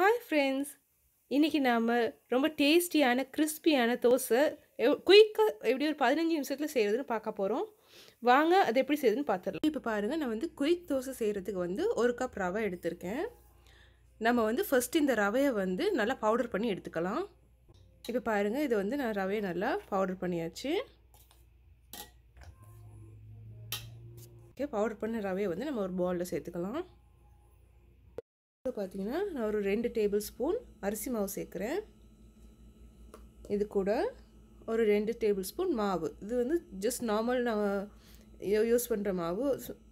hi friends இன்றைக்கி நாம் ரொம்ப டேஸ்டியான கிறிஸ்பியான தோசை குயிக்காக எப்படி ஒரு பதினஞ்சு நிமிஷத்தில் செய்கிறதுன்னு பார்க்க போகிறோம் வாங்க அது எப்படி செய்யுதுன்னு பார்த்துடலாம் இப்போ பாருங்கள் நான் வந்து குயிக் தோசை செய்கிறதுக்கு வந்து ஒரு கப் ரவை எடுத்திருக்கேன் நம்ம வந்து ஃபஸ்ட் இந்த ரவையை வந்து நல்லா பவுடர் பண்ணி எடுத்துக்கலாம் இப்போ பாருங்கள் இதை வந்து நான் ரவையை நல்லா பவுடர் பண்ணியாச்சு பவுடர் பண்ண ரவையை வந்து நம்ம ஒரு பவுலில் சேர்த்துக்கலாம் பார்த்தீங்கன்னா நான் ஒரு ரெண்டு டேபிள் ஸ்பூன் அரிசி மாவு சேர்க்குறேன் இது கூட ஒரு ரெண்டு டேபிள் ஸ்பூன் மாவு இது வந்து ஜஸ்ட் நார்மல் நான் யூஸ் பண்ணுற மாவு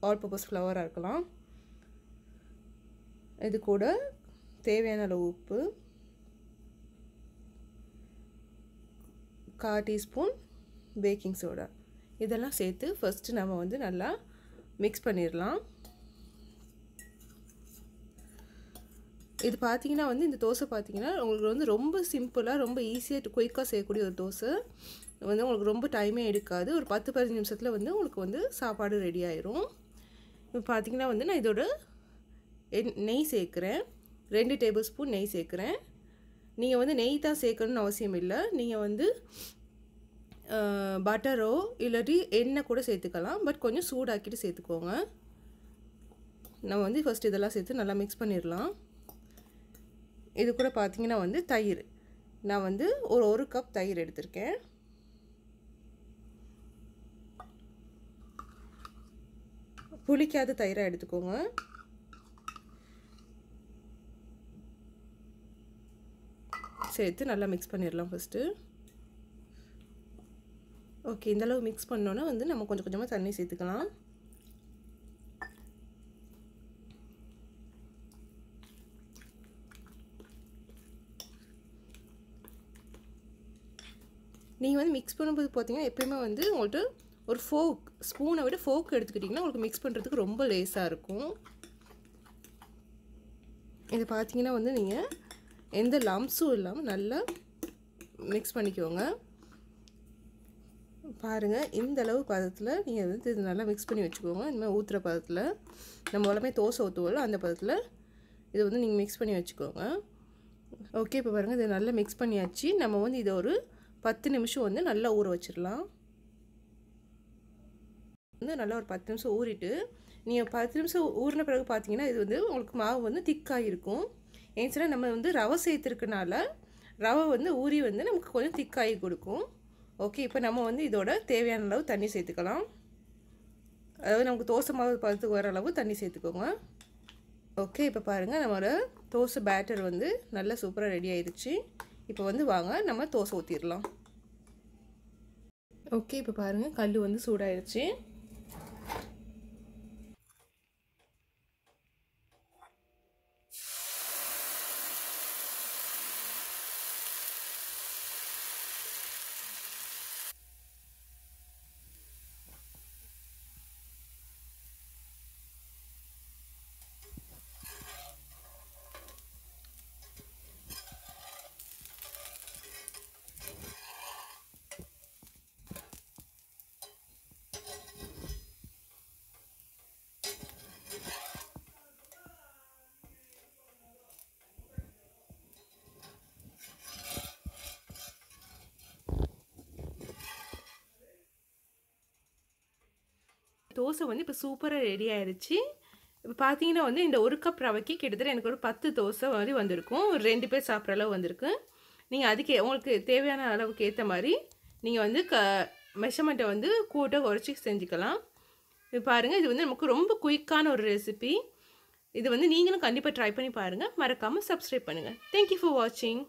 ஆல் பர்பஸ் ஃப்ளவராக இருக்கலாம் இது கூட தேவையான அளவு உப்பு கால் டீஸ்பூன் பேக்கிங் சோடா இதெல்லாம் சேர்த்து ஃபஸ்ட்டு நம்ம வந்து நல்லா மிக்ஸ் பண்ணிடலாம் இது பார்த்தீங்கன்னா வந்து இந்த தோசை பார்த்தீங்கன்னா உங்களுக்கு வந்து ரொம்ப சிம்பிளாக ரொம்ப ஈஸியாக குயிக்காக செய்யக்கூடிய ஒரு தோசை வந்து உங்களுக்கு ரொம்ப டைமே எடுக்காது ஒரு பத்து பதினஞ்சு நிமிஷத்தில் வந்து உங்களுக்கு வந்து சாப்பாடு ரெடி ஆயிரும் இப்போ பார்த்தீங்கன்னா வந்து நான் இதோட நெய் சேர்க்குறேன் ரெண்டு டேபிள் ஸ்பூன் நெய் சேர்க்குறேன் நீங்கள் வந்து நெய் தான் சேர்க்கணும்னு அவசியம் இல்லை நீங்கள் வந்து பட்டரோ இல்லாட்டி எண்ணெய் கூட சேர்த்துக்கலாம் பட் கொஞ்சம் சூடாக்கிட்டு சேர்த்துக்கோங்க நம்ம வந்து ஃபஸ்ட் இதெல்லாம் சேர்த்து நல்லா மிக்ஸ் பண்ணிடலாம் இது கூட பார்த்திங்கன்னா வந்து தயிர் நான் வந்து ஒரு ஒரு கப் தயிர் எடுத்திருக்கேன் புளிக்காத தயிராக எடுத்துக்கோங்க சேர்த்து நல்லா மிக்ஸ் பண்ணிடலாம் ஃபஸ்ட்டு ஓகே இந்தளவு மிக்ஸ் பண்ணோன்னா வந்து நம்ம கொஞ்சம் கொஞ்சமாக தண்ணி சேர்த்துக்கலாம் நீங்கள் வந்து மிக்ஸ் பண்ணும்போது பார்த்தீங்கன்னா எப்பயுமே வந்து உங்கள்கிட்ட ஒரு ஃபோக் ஸ்பூனை விட ஃபோக் எடுத்துக்கிட்டிங்கன்னா உங்களுக்கு மிக்ஸ் பண்ணுறதுக்கு ரொம்ப லேஸாக இருக்கும் இது பார்த்தீங்கன்னா வந்து நீங்கள் எந்த லம்ஸும் இல்லாமல் நல்லா மிக்ஸ் பண்ணிக்கோங்க பாருங்கள் இந்த அளவு பதத்தில் நீங்கள் வந்து இது நல்லா மிக்ஸ் பண்ணி வச்சுக்கோங்க இந்த மாதிரி ஊற்றுற பதத்தில் நம்ம உடம்பே தோசை ஊற்றுவோம் அந்த பதத்தில் இதை வந்து நீங்கள் மிக்ஸ் பண்ணி வச்சுக்கோங்க ஓகே இப்போ பாருங்கள் இதை நல்லா மிக்ஸ் பண்ணியாச்சு நம்ம வந்து இதை ஒரு பத்து நிமிஷம் வந்து நல்லா ஊற வச்சிடலாம் வந்து நல்லா ஒரு பத்து நிமிஷம் ஊறிட்டு நீங்கள் பத்து நிமிஷம் ஊறின பிறகு பார்த்தீங்கன்னா இது வந்து உங்களுக்கு மாவு வந்து திக்காக இருக்கும் ஏன்னு நம்ம வந்து ரவை சேர்த்துருக்கனால ரவை வந்து ஊறி வந்து நமக்கு கொஞ்சம் திக்காகி கொடுக்கும் ஓகே இப்போ நம்ம வந்து இதோட தேவையான அளவு தண்ணி சேர்த்துக்கலாம் அதாவது நமக்கு தோசை மாவு பதத்துக்கு வர அளவு தண்ணி சேர்த்துக்கோங்க ஓகே இப்போ பாருங்கள் நம்மளோட தோசை பேட்டர் வந்து நல்லா சூப்பராக ரெடி ஆயிடுச்சு இப்போ வந்து வாங்க நம்ம தோசை ஊற்றிடலாம் ஓகே இப்போ பாருங்கள் கல் வந்து சூடாயிடுச்சு தோசை வந்து இப்போ சூப்பராக ரெடி ஆயிடுச்சு இப்போ பார்த்தீங்கன்னா வந்து இந்த ஒரு கப் ரவைக்கு கிட்டத்தட்ட எனக்கு ஒரு பத்து தோசை மாதிரி வந்திருக்கும் ஒரு ரெண்டு பேர் சாப்பிட்ற அளவு வந்திருக்கு நீங்கள் அதுக்கு உங்களுக்கு தேவையான அளவுக்கு ஏற்ற மாதிரி நீங்கள் வந்து க மெஷர்மெண்ட்டை வந்து கூட்ட குறைச்சி செஞ்சுக்கலாம் இது பாருங்கள் இது வந்து நமக்கு ரொம்ப குயிக்கான ஒரு ரெசிபி இது வந்து நீங்களும் கண்டிப்பாக ட்ரை பண்ணி பாருங்கள் மறக்காமல் சப்ஸ்கிரைப் பண்ணுங்கள் தேங்க்யூ ஃபார் வாட்சிங்